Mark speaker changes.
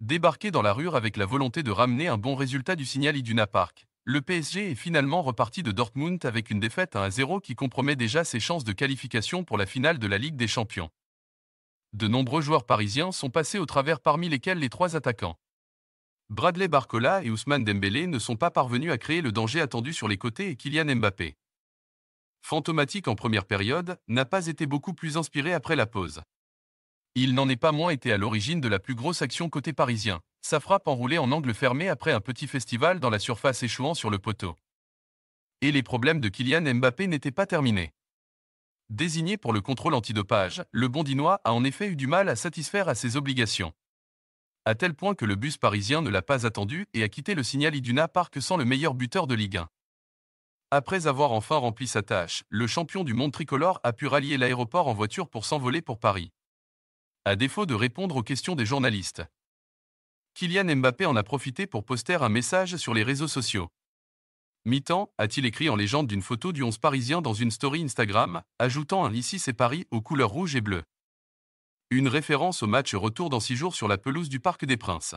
Speaker 1: Débarqué dans la rure avec la volonté de ramener un bon résultat du signal Iduna Park, le PSG est finalement reparti de Dortmund avec une défaite 1 0 qui compromet déjà ses chances de qualification pour la finale de la Ligue des Champions. De nombreux joueurs parisiens sont passés au travers parmi lesquels les trois attaquants. Bradley Barcola et Ousmane Dembélé ne sont pas parvenus à créer le danger attendu sur les côtés et Kylian Mbappé. Fantomatique en première période, n'a pas été beaucoup plus inspiré après la pause. Il n'en est pas moins été à l'origine de la plus grosse action côté parisien, sa frappe enroulée en angle fermé après un petit festival dans la surface échouant sur le poteau. Et les problèmes de Kylian Mbappé n'étaient pas terminés. Désigné pour le contrôle antidopage, le Bondinois a en effet eu du mal à satisfaire à ses obligations. À tel point que le bus parisien ne l'a pas attendu et a quitté le signal Iduna Park sans le meilleur buteur de Ligue 1. Après avoir enfin rempli sa tâche, le champion du monde tricolore a pu rallier l'aéroport en voiture pour s'envoler pour Paris à défaut de répondre aux questions des journalistes. Kylian Mbappé en a profité pour poster un message sur les réseaux sociaux. Mi-temps, a-t-il écrit en légende d'une photo du 11 parisien dans une story Instagram, ajoutant un Ici c'est Paris aux couleurs rouge et bleu. Une référence au match retour dans six jours sur la pelouse du Parc des Princes.